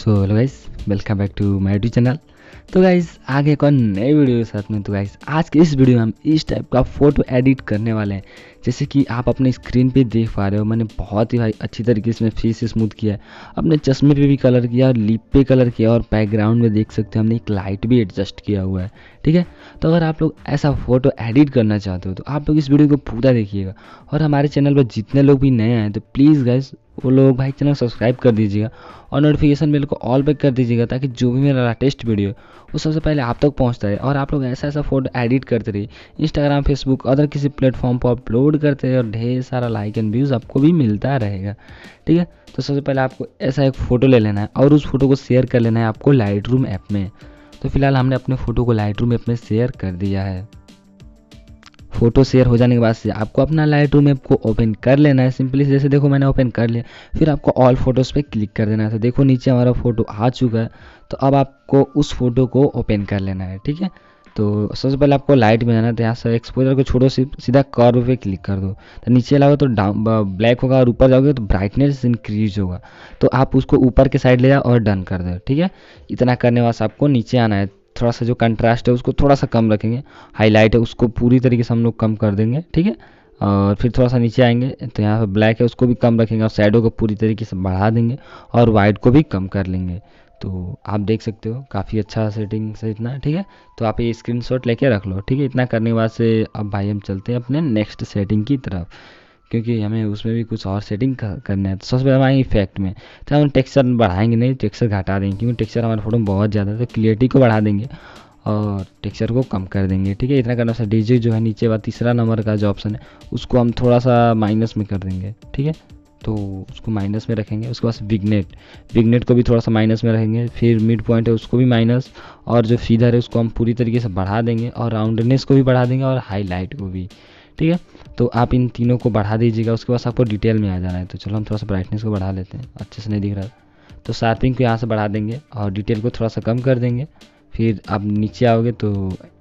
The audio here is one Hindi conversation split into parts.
so hello guys welcome back to my YouTube channel तो गाइस आगे कौन नए वीडियो के साथ में तो गाइस आज के इस वीडियो में हम इस टाइप का फ़ोटो एडिट करने वाले हैं जैसे कि आप अपने स्क्रीन पे देख पा रहे हो मैंने बहुत ही भाई अच्छी तरीके से फेस स्मूथ किया है अपने चश्मे पे भी कलर किया और लिप पे कलर किया और बैकग्राउंड में देख सकते हो हमने एक लाइट भी एडजस्ट किया हुआ है ठीक है तो अगर आप लोग ऐसा फ़ोटो एडिट करना चाहते हो तो आप लोग इस वीडियो को पूरा देखिएगा और हमारे चैनल पर जितने लोग भी नए आए तो प्लीज़ गाइज वो लोग भाई चैनल सब्सक्राइब कर दीजिएगा और नोटिफिकेशन बिल को ऑल पे कर दीजिएगा ताकि जो भी मेरा लेटेस्ट वीडियो वो सबसे पहले आप तक पहुंचता है और आप लोग ऐसा ऐसा फ़ोटो एडिट करते रहिए इंस्टाग्राम फेसबुक अदर किसी प्लेटफॉर्म पर अपलोड करते रहे और ढेर सारा लाइक एंड व्यूज़ आपको भी मिलता रहेगा ठीक है तो सबसे पहले आपको ऐसा एक फ़ोटो ले लेना है और उस फोटो को शेयर कर लेना है आपको लाइट ऐप में तो फिलहाल हमने अपने फ़ोटो को लाइट ऐप में शेयर कर दिया है फोटो शेयर हो जाने के बाद से आपको अपना लाइट रूम ऐप को ओपन कर लेना है सिंपली जैसे देखो मैंने ओपन कर लिया फिर आपको ऑल फोटोज़ पे क्लिक कर देना है तो देखो नीचे हमारा फोटो आ चुका है तो अब आपको उस फोटो को ओपन कर लेना है ठीक है तो सबसे पहले आपको लाइट में जाना तो यहाँ से एक्सपोजर को छोड़ो सीधा कर्व पे क्लिक कर दो तो नीचे लाओगे तो डाउन ब्लैक होगा और ऊपर जाओगे तो ब्राइटनेस इंक्रीज होगा तो आप उसको ऊपर के साइड ले जाओ और डन कर दो ठीक है इतना करने वास्ते आपको नीचे आना है थोड़ा सा जो कंट्रास्ट है उसको थोड़ा सा कम रखेंगे हाईलाइट है उसको पूरी तरीके से हम लोग कम कर देंगे ठीक है और फिर थोड़ा सा नीचे आएंगे तो यहाँ पर ब्लैक है उसको भी कम रखेंगे और शेडो को पूरी तरीके से बढ़ा देंगे और वाइट को भी कम कर लेंगे तो आप देख सकते हो काफ़ी अच्छा सेटिंग से इतना ठीक है तो आप ये स्क्रीनशॉट लेके रख लो ठीक है इतना करने के बाद से अब भाई हम चलते हैं अपने नेक्स्ट सेटिंग की तरफ क्योंकि हमें उसमें भी कुछ और सेटिंग करना है तो सबसे पहले हमारे इफेक्ट में तो हम टेक्सचर बढ़ाएंगे नहीं टेक्सचर घटा देंगे क्योंकि टेक्सचर हमारे फोटो में बहुत ज़्यादा है तो क्लियरिटी को बढ़ा देंगे और टेक्सचर को कम कर देंगे ठीक है इतना करना से डीजे जो है नीचे वाला तीसरा नंबर का जो ऑप्शन है उसको हम थोड़ा सा माइनस में कर देंगे ठीक है तो उसको माइनस में रखेंगे उसके बाद विगनेट विगनेट को भी थोड़ा सा माइनस में रखेंगे फिर मिड पॉइंट है उसको भी माइनस और जो फीधर है उसको हम पूरी तरीके से बढ़ा देंगे और राउंडनेस को भी बढ़ा देंगे और हाईलाइट को भी ठीक है तो आप इन तीनों को बढ़ा दीजिएगा उसके बाद आपको डिटेल में आ जाना है तो चलो हम थोड़ा सा ब्राइटनेस को बढ़ा लेते हैं अच्छे से नहीं दिख रहा तो शार्पिंग को यहाँ से बढ़ा देंगे और डिटेल को थोड़ा सा कम कर देंगे फिर आप नीचे आओगे तो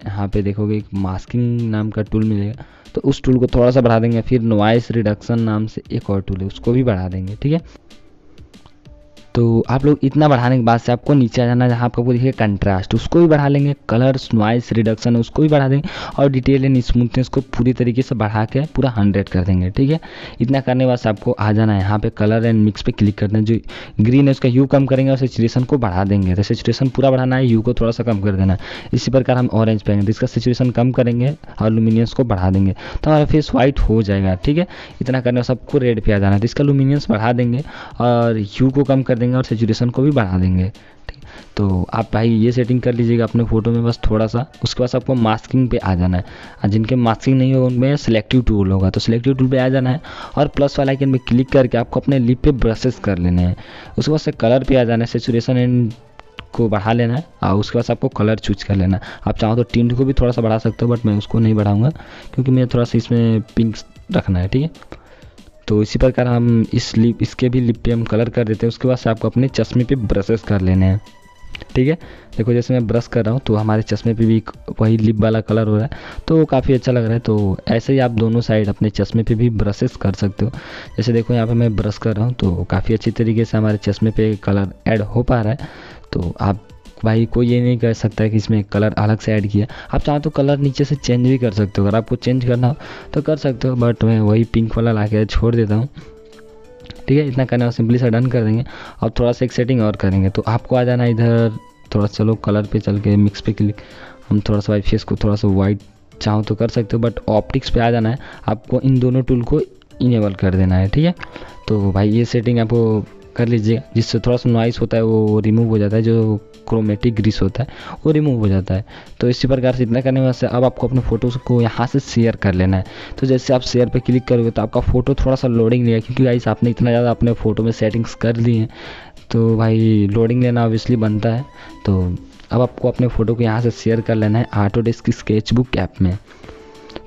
यहाँ पे देखोगे एक मास्किंग नाम का टूल मिलेगा तो उस टूल को थोड़ा सा बढ़ा देंगे फिर नॉइस रिडक्शन नाम से एक और टूल है उसको भी बढ़ा देंगे ठीक है तो आप लोग इतना बढ़ाने के बाद से आपको नीचे आ जाना जहाँ आपको देखिए कंट्रास्ट उसको भी बढ़ा लेंगे कलर्स नॉइस रिडक्शन उसको भी बढ़ा देंगे और डिटेल एंड स्मूथनेस को पूरी तरीके से बढ़ा के पूरा हंड्रेड कर देंगे ठीक है इतना करने के बाद से आपको आ जाना है यहाँ पे कलर एंड मिक्स पे क्लिक करना है जो ग्रीन है उसका यू कम करेंगे और सिचुएसन को बढ़ा देंगे तो सेचुरेशन पूरा बढ़ाना है यू को थोड़ा सा कम कर देना है इसी प्रकार हम ऑरेंज पहेंगे तो इसका सेचुरेशन कम करेंगे और लुमिनियंस को बढ़ा देंगे तो हमारा फेस व्हाइट हो जाएगा ठीक है इतना करने के सबको रेड पे आ जाना है तो इसका लुमिनियंस बढ़ा देंगे और यू को कम कर देंगे और सेचुरेशन को भी बढ़ा देंगे ठीक तो आप भाई ये सेटिंग कर लीजिएगा अपने फ़ोटो में बस थोड़ा सा उसके बाद आपको मास्किंग पे आ जाना है और जिनके मास्किंग नहीं होगा उनमें सिलेक्टिव टूल होगा तो सिलेक्टिव टूल पे आ जाना है और प्लस वाला आइकन पे क्लिक करके आपको अपने लिप पे ब्रशेस कर लेने हैं उसके बाद से कलर पे आ जाना है सेचुरेशन एंड को बढ़ा लेना है और उसके बाद आपको कलर चूज कर लेना है आप चाहो तो टिंट को भी थोड़ा सा बढ़ा सकते हो बट मैं उसको नहीं बढ़ाऊँगा क्योंकि मैं थोड़ा सा इसमें पिंक रखना है ठीक है तो इसी प्रकार हम इस लिप इसके भी लिप पे हम कलर कर देते हैं उसके बाद आपको अपने चश्मे पे ब्रशेस कर लेने हैं ठीक है देखो जैसे मैं ब्रश कर रहा हूँ तो हमारे चश्मे पे भी वही लिप वाला कलर हो रहा है तो वो काफ़ी अच्छा लग रहा है तो ऐसे ही आप दोनों साइड अपने चश्मे पे भी ब्रशेस कर सकते हो जैसे देखो यहाँ पे मैं ब्रश कर रहा हूँ तो काफ़ी अच्छी तरीके से हमारे चश्मे पे कलर ऐड हो पा रहा है तो आप भाई कोई ये नहीं कह सकता है कि इसमें कलर अलग से ऐड किया आप चाहो तो कलर नीचे से चेंज भी कर सकते हो अगर आपको चेंज करना हो तो कर सकते हो बट मैं वही पिंक वाला ला छोड़ देता हूँ ठीक है इतना करना सिंपली सा डन कर देंगे अब थोड़ा सा एक सेटिंग और करेंगे तो आपको आ जाना इधर थोड़ा चलो कलर पर चल के मिक्स पे क्लिक हम थोड़ा सा वाइट फेस को थोड़ा सा वाइट चाहो तो कर सकते हो बट ऑप्टिक्स पे आ जाना है आपको इन दोनों टूल को इनेबल कर देना है ठीक है तो भाई ये सेटिंग आपको कर लीजिएगा जिससे थोड़ा सा नॉइस होता है वो रिमूव हो जाता है जो क्रोमेटिक ग्रीस होता है वो रिमूव हो जाता है तो इसी प्रकार से इतना करने से अब आपको अपने फ़ोटोज़ को यहाँ से शेयर कर लेना है तो जैसे आप शेयर पर क्लिक करोगे तो आपका फ़ोटो थोड़ा सा लोडिंग लिया क्योंकि गाइस आपने इतना ज़्यादा अपने फ़ोटो में सेटिंग्स कर दी हैं तो भाई लोडिंग लेना ऑब्वियसली बनता है तो अब आपको अपने फ़ोटो को यहाँ से शेयर कर लेना है आटो डेस्क स्केचबुक ऐप में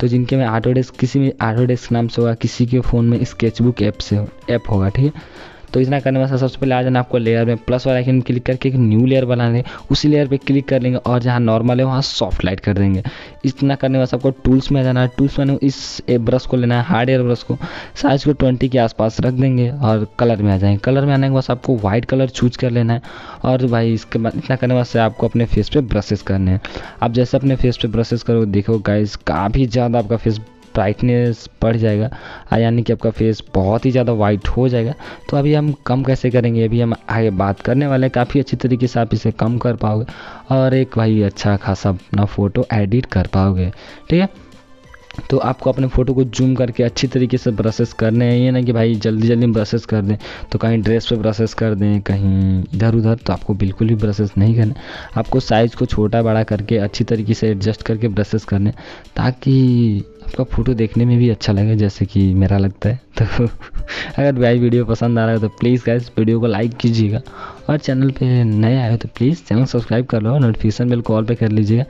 तो जिनके में आटो डेस्क किसी में आटो डेस्क नाम से होगा किसी के फ़ोन में स्केचबुक ऐप से ऐप होगा ठीक है तो इतना करने में सबसे पहले आ जाना आपको लेयर में प्लस वाला आइकन क्लिक करके एक न्यू लेयर बना लेंगे उसी लेयर पर क्लिक कर लेंगे और जहाँ नॉर्मल है वहाँ सॉफ्ट लाइट कर देंगे इतना करने में आपको टूल्स में जाना है टूल्स में इस ब्रश को लेना है हार्ड एयर ब्रश को साइज को ट्वेंटी के आसपास रख देंगे और कलर में आ जाएंगे कलर में आने के बाद आपको व्हाइट कलर चूज कर लेना है और भाई इसके बाद इतना करने वास्ते आपको अपने फेस पे ब्रशेस करने हैं आप जैसे अपने फेस पे ब्रशेस करो देखो गाइस काफ़ी ज़्यादा आपका फेस ब्राइटनेस बढ़ जाएगा यानी कि आपका फेस बहुत ही ज़्यादा वाइट हो जाएगा तो अभी हम कम कैसे करेंगे अभी हम आगे बात करने वाले हैं काफ़ी अच्छी तरीके से आप इसे कम कर पाओगे और एक भाई अच्छा खासा अपना फ़ोटो एडिट कर पाओगे ठीक है तो आपको अपने फ़ोटो को जूम करके अच्छी तरीके से ब्रशेस करने हैं ये ना कि भाई जल्दी जल्दी ब्रशेस कर दें तो कहीं ड्रेस पे ब्रशेस कर दें कहीं इधर उधर तो आपको बिल्कुल भी ब्रशेस नहीं करने आपको साइज़ को छोटा बड़ा करके अच्छी तरीके से एडजस्ट करके ब्रशेस करने ताकि आपका फ़ोटो देखने में भी अच्छा लगे जैसे कि मेरा लगता है तो अगर भाई वीडियो पसंद आ रहा है तो प्लीज़ गाइस वीडियो को लाइक कीजिएगा और चैनल पर नए आए हो तो प्लीज़ चैनल सब्सक्राइब कर लो नोटिफिकेशन बिल कॉल पर कर लीजिएगा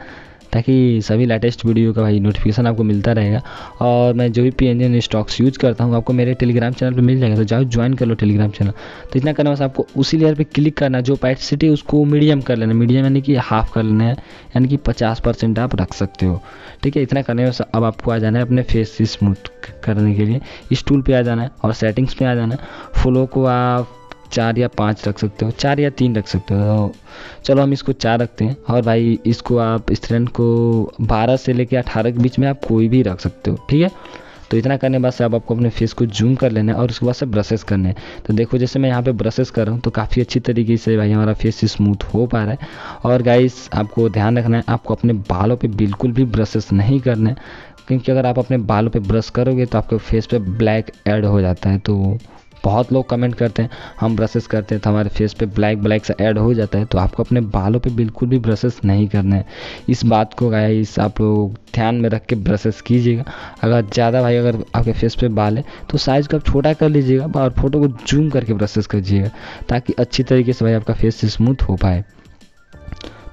ताकि सभी लेटेस्ट वीडियो का भाई नोटिफिकेशन आपको मिलता रहेगा और मैं जो भी पी स्टॉक्स यूज़ करता हूँ आपको मेरे टेलीग्राम चैनल पर मिल जाएगा तो जाओ ज्वाइन कर लो टेलीग्राम चैनल तो इतना करना बस आपको उसी लेयर पर क्लिक करना जो पैट उसको मीडियम कर लेना मीडियम यानी कि हाफ कर लेना है यानी कि पचास परसेंट आप रख सकते हो ठीक है इतना करने बस अब आपको आ जाना है अपने फेस स्मूथ करने के लिए इस टूल पर आ जाना है और सेटिंग्स पर आ जाना है फ्लो को आप चार या पाँच रख सकते हो चार या तीन रख सकते हो चलो हम इसको चार रखते हैं और भाई इसको आप इस को बारह से लेकर अठारह के बीच में आप कोई भी रख सकते हो ठीक है तो इतना करने बाद से आप आपको अपने फेस को जूम कर लेना है और उसके बाद से ब्रशेस करने हैं तो देखो जैसे मैं यहाँ पे ब्रशेस कर रहा हूँ तो काफ़ी अच्छी तरीके से भाई हमारा फेस स्मूथ हो पा रहा है और गाइस आपको ध्यान रखना है आपको अपने बालों पे बिल्कुल भी ब्रशेस नहीं करने है क्योंकि अगर आप अपने बालों पर ब्रश करोगे तो आपके फेस पर ब्लैक एड हो जाता है तो बहुत लोग कमेंट करते हैं हम ब्रशेस करते हैं तो हमारे फेस पे ब्लैक ब्लैक सा ऐड हो जाता है तो आपको अपने बालों पे बिल्कुल भी ब्रशेस नहीं करना है इस बात को इस आप लोग ध्यान में रख के ब्रशेस कीजिएगा अगर ज़्यादा भाई अगर आपके फेस पे बाल है तो साइज़ को आप छोटा कर लीजिएगा और फोटो को जूम करके ब्रशेस कीजिएगा ताकि अच्छी तरीके से भाई आपका फेस स्मूथ हो पाए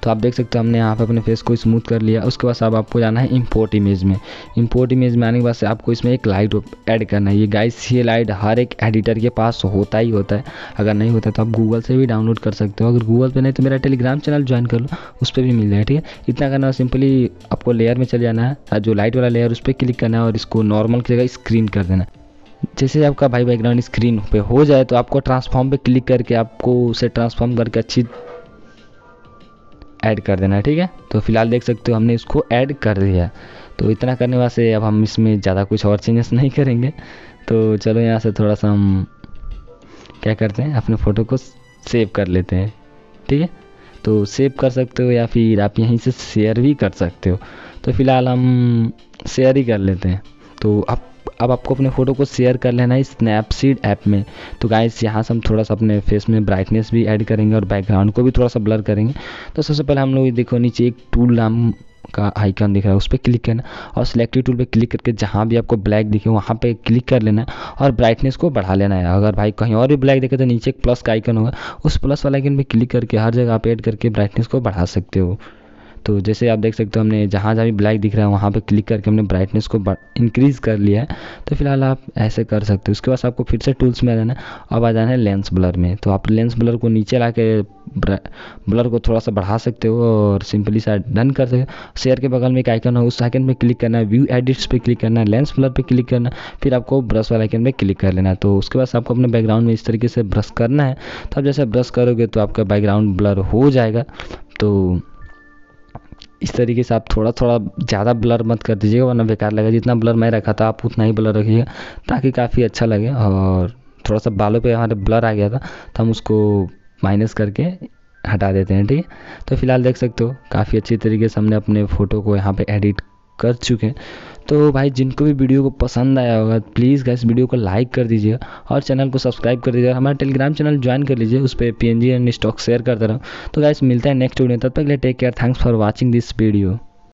तो आप देख सकते हो हमने यहाँ पर अपने फेस को स्मूथ कर लिया उसके बाद अब आपको जाना है इम्पोर्ट इमेज में इम्पोर्ट इमेज में आने के बाद से आपको इसमें एक लाइट ऐड करना है ये गाइस ये लाइट हर एक एडिटर के पास होता ही होता है अगर नहीं होता तो आप गूगल से भी डाउनलोड कर सकते हो अगर गूगल पर नहीं तो मेरा टेलीग्राम चैनल ज्वाइन कर लो उस पर भी मिल जाए ठीक है इतना करना है सिंपली आपको लेयर में चले जाना है जो लाइट वाला लेयर उस पर क्लिक करना है और इसको नॉर्मल की जगह स्क्रीन कर देना है जैसे आपका भाई बैकग्राउंड स्क्रीन पे हो जाए तो आपको ट्रांसफॉर्म पे क्लिक करके आपको उसे ट्रांसफॉर्म करके अच्छी ऐड कर देना ठीक है तो फिलहाल देख सकते हो हमने इसको ऐड कर दिया तो इतना करने वाले अब हम इसमें ज़्यादा कुछ और चेंजेस नहीं करेंगे तो चलो यहाँ से थोड़ा सा हम क्या करते हैं अपने फ़ोटो को सेव कर लेते हैं ठीक है तो सेव कर सकते हो या फिर आप यहीं से शेयर भी कर सकते हो तो फिलहाल हम शेयर ही कर लेते हैं तो आप अब आपको अपने फ़ोटो को शेयर कर लेना है स्नैपसीड ऐप में तो गाइस यहाँ से हम थोड़ा सा अपने फेस में ब्राइटनेस भी ऐड करेंगे और बैकग्राउंड को भी थोड़ा सा ब्लर करेंगे तो सबसे पहले हम लोग देखो नीचे एक टूल नाम का आइकन दिख रहा है उस पर क्लिक करना और सिलेक्टिव टूल पे क्लिक करके जहाँ भी आपको ब्लैक दिखे वहाँ पे क्लिक कर लेना और ब्राइटनेस को बढ़ा लेना है अगर भाई कहीं और भी ब्लैक देखे तो नीचे एक प्लस का आइकन होगा उस प्लस वाला आइकन पे क्लिक करके हर जगह आप ऐड करके ब्राइटनेस को बढ़ा सकते हो तो जैसे आप देख सकते हो हमने जहाँ जहाँ भी ब्लैक दिख रहा है वहाँ पर क्लिक करके हमने ब्राइटनेस को इंक्रीज़ कर लिया है तो फिलहाल आप ऐसे कर सकते हो उसके बाद आपको फिर से टूल्स में आ जाना है अब आ जाना है लेंस ब्लर में तो आप लेंस ब्लर को नीचे ला के ब्लर को थोड़ा सा बढ़ा सकते हो और सिंपली सा डन कर सकते हो शेयर के बगल में एक आइकन है उस आइकन पर क्लिक करना है व्यू एडिट्स पर क्लिक करना है लेंस ब्लर पर क्लिक करना फिर आपको ब्रश वाला आइकन पर क्लिक कर लेना है तो उसके बाद आपको अपने बैकग्राउंड में इस तरीके से ब्रश करना है तो आप जैसे ब्रश करोगे तो आपका बैकग्राउंड ब्लर हो जाएगा तो इस तरीके से आप थोड़ा थोड़ा ज़्यादा ब्लर मत कर दीजिएगा वरना बेकार लगेगा जितना ब्लर मैं रखा था आप उतना ही ब्लर रखिएगा ताकि काफ़ी अच्छा लगे और थोड़ा सा बालों पे हमारे ब्लर आ गया था तो हम उसको माइनस करके हटा देते हैं ठीक है तो फिलहाल देख सकते हो काफ़ी अच्छी तरीके से हमने अपने फ़ोटो को यहाँ पर एडिट कर चुके हैं तो भाई जिनको भी वीडियो को पसंद आया होगा प्लीज़ गाइस वीडियो को लाइक कर दीजिए और चैनल को सब्सक्राइब कर दीजिए हमारा टेलीग्राम चैनल ज्वाइन कर लीजिए उस पर पी एंड स्टॉक शेयर करता रहा तो गैस मिलता है नेक्स्ट वीडियो तब तक लिए take care thanks for watching this video